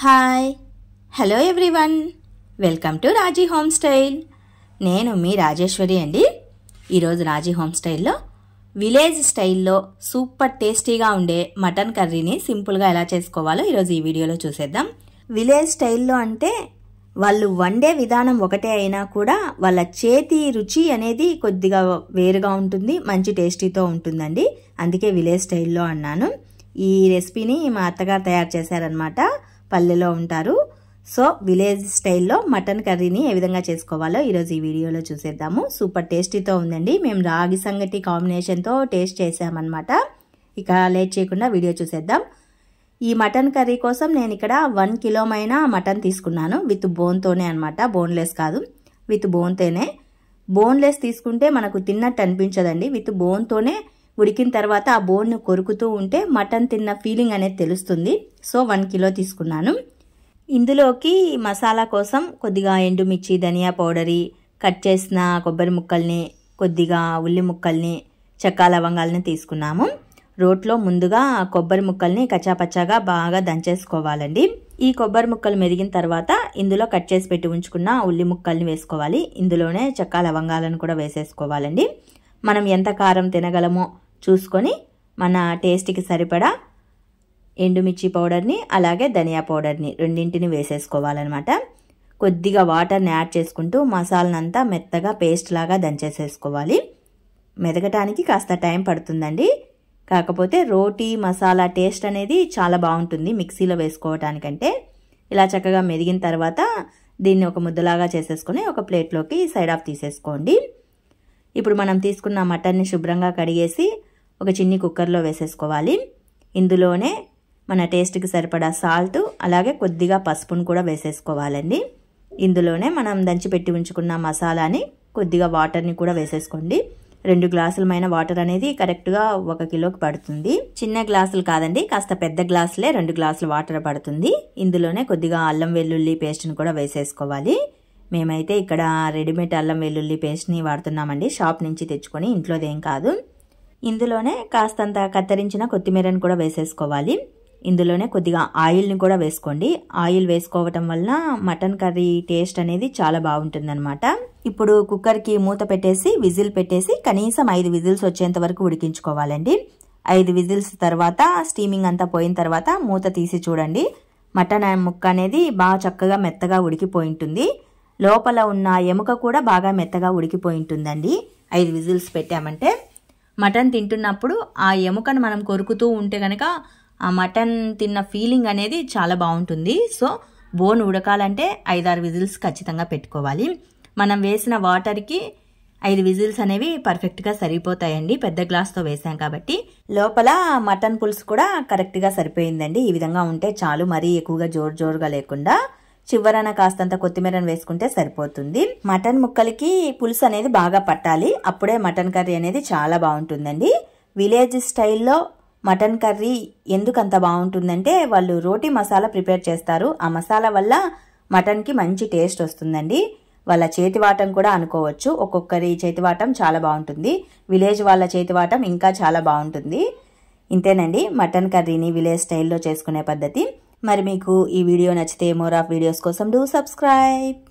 hi hello everyone welcome to Raji home style నేను మీ రాజేశ్వరి అండి ఈరోజు రాజీ హోమ్ స్టైల్లో విలేజ్ స్టైల్లో సూపర్ టేస్టీగా ఉండే మటన్ కర్రీని సింపుల్గా ఎలా చేసుకోవాలో ఈరోజు ఈ వీడియోలో చూసేద్దాం విలేజ్ స్టైల్లో అంటే వాళ్ళు వండే విధానం ఒకటే అయినా కూడా వాళ్ళ చేతి రుచి అనేది కొద్దిగా వేరుగా ఉంటుంది మంచి టేస్టీతో ఉంటుందండి అందుకే విలేజ్ స్టైల్లో అన్నాను ఈ రెసిపీని మా అత్తగారు తయారు చేశారనమాట పల్లెలో ఉంటారు సో విలేజ్ స్టైల్లో మటన్ కర్రీని ఏ విధంగా చేసుకోవాలో ఈరోజు ఈ వీడియోలో చూసేద్దాము సూపర్ టేస్టీతో ఉందండి మేము రాగి సంగటి కాంబినేషన్తో టేస్ట్ చేసామన్నమాట ఇక లేట్ చేయకుండా వీడియో చూసేద్దాం ఈ మటన్ కర్రీ కోసం నేను ఇక్కడ వన్ కిలోమైన మటన్ తీసుకున్నాను విత్ బోన్తోనే అనమాట బోన్లెస్ కాదు విత్ బోన్తోనే బోన్లెస్ తీసుకుంటే మనకు తిన్నట్టు అనిపించదండి విత్ బోన్తోనే ఉడికిన తర్వాత ఆ బోన్ను కొరుకుతూ ఉంటే మటన్ తిన్న ఫీలింగ్ అనేది తెలుస్తుంది సో వన్ కిలో తీసుకున్నాను ఇందులోకి మసాలా కోసం కొద్దిగా ఎండుమిర్చి ధనియా పౌడరి కట్ చేసిన కొబ్బరి ముక్కల్ని కొద్దిగా ఉల్లి ముక్కల్ని చెక్క లవంగాలని తీసుకున్నాము రోట్లో ముందుగా కొబ్బరి ముక్కల్ని కచ్చాపచ్చాగా బాగా దంచేసుకోవాలండి ఈ కొబ్బరి ముక్కలు మెరిగిన తర్వాత ఇందులో కట్ చేసి పెట్టి ఉంచుకున్న ఉల్లి ముక్కల్ని వేసుకోవాలి ఇందులోనే చెక్క లవంగాలను కూడా వేసేసుకోవాలండి మనం ఎంత కారం తినగలమో చూసుకొని మన టేస్ట్కి సరిపడా ఎండుమిర్చి పౌడర్ని అలాగే ధనియా పౌడర్ని రెండింటిని వేసేసుకోవాలన్నమాట కొద్దిగా వాటర్ని యాడ్ చేసుకుంటూ మసాలనంతా మెత్తగా పేస్ట్ లాగా దంచేసేసుకోవాలి మెదగటానికి కాస్త టైం పడుతుందండి కాకపోతే రోటీ మసాలా టేస్ట్ అనేది చాలా బాగుంటుంది మిక్సీలో వేసుకోవటానికంటే ఇలా చక్కగా మెదిగిన తర్వాత దీన్ని ఒక ముద్దలాగా చేసేసుకొని ఒక ప్లేట్లోకి సైడ్ ఆఫ్ తీసేసుకోండి ఇప్పుడు మనం తీసుకున్న మటన్ని శుభ్రంగా కడిగేసి ఒక చిన్ని కుక్కర్లో వేసేసుకోవాలి ఇందులోనే మన టేస్ట్కి సరిపడా సాల్ట్ అలాగే కొద్దిగా పసుపును కూడా వేసేసుకోవాలండి ఇందులోనే మనం దంచి పెట్టి ఉంచుకున్న మసాలాని కొద్దిగా వాటర్ని కూడా వేసేసుకోండి రెండు గ్లాసులమైన వాటర్ అనేది కరెక్ట్గా ఒక కిలోకి పడుతుంది చిన్న గ్లాసులు కాదండి కాస్త పెద్ద గ్లాసులే రెండు గ్లాసులు వాటర్ పడుతుంది ఇందులోనే కొద్దిగా అల్లం వెల్లుల్లి పేస్ట్ని కూడా వేసేసుకోవాలి మేమైతే ఇక్కడ రెడీమేడ్ అల్లం వెల్లుల్లి పేస్ట్ని వాడుతున్నామండి షాప్ నుంచి తెచ్చుకొని ఇంట్లోదేం కాదు ఇందులోనే కాస్తంత కత్తిరించిన కొత్తిమీరను కూడా వేసేసుకోవాలి ఇందులోనే కొద్దిగా ఆయిల్ని కూడా వేసుకోండి ఆయిల్ వేసుకోవటం వలన మటన్ కర్రీ టేస్ట్ అనేది చాలా బాగుంటుందన్నమాట ఇప్పుడు కుక్కర్కి మూత పెట్టేసి విజిల్ పెట్టేసి కనీసం ఐదు విజిల్స్ వచ్చేంత వరకు ఉడికించుకోవాలండి ఐదు విజిల్స్ తర్వాత స్టీమింగ్ అంతా పోయిన తర్వాత మూత తీసి చూడండి మటన్ ముక్క అనేది బాగా చక్కగా మెత్తగా ఉడికిపోయి ఉంటుంది లోపల ఉన్న ఎముక కూడా బాగా మెత్తగా ఉడికిపోయి ఉంటుందండి ఐదు విజిల్స్ పెట్టామంటే మటన్ తింటున్నప్పుడు ఆ ఎముకను మనం కొరుకుతూ ఉంటే కనుక ఆ మటన్ తిన్న ఫీలింగ్ అనేది చాలా బాగుంటుంది సో బోన్ ఉడకాలంటే ఐదారు విజిల్స్ ఖచ్చితంగా పెట్టుకోవాలి మనం వేసిన వాటర్కి ఐదు విజిల్స్ అనేవి పర్ఫెక్ట్గా సరిపోతాయండి పెద్ద గ్లాస్తో వేసాం కాబట్టి లోపల మటన్ పులుసు కూడా కరెక్ట్గా సరిపోయిందండి ఈ విధంగా ఉంటే చాలు మరీ ఎక్కువగా జోరు జోరుగా లేకుండా చివరన కాస్తంత కొత్తిమీరను వేసుకుంటే సరిపోతుంది మటన్ ముక్కలకి పులుసు అనేది బాగా పట్టాలి అప్పుడే మటన్ కర్రీ అనేది చాలా బాగుంటుందండి విలేజ్ స్టైల్లో మటన్ కర్రీ ఎందుకు అంత బాగుంటుందంటే వాళ్ళు రోటీ మసాలా ప్రిపేర్ చేస్తారు ఆ మసాలా వల్ల మటన్కి మంచి టేస్ట్ వస్తుందండి వాళ్ళ చేతివాటం కూడా అనుకోవచ్చు ఒక్కొక్కరి చేతివాటం చాలా బాగుంటుంది విలేజ్ వాళ్ళ చేతివాటం ఇంకా చాలా బాగుంటుంది ఇంతేనండి మటన్ కర్రీని విలేజ్ స్టైల్లో చేసుకునే పద్ధతి మరి మీకు ఈ వీడియో నచ్చితే మోర్ ఆఫ్ వీడియోస్ కోసం డూ సబ్స్క్రైబ్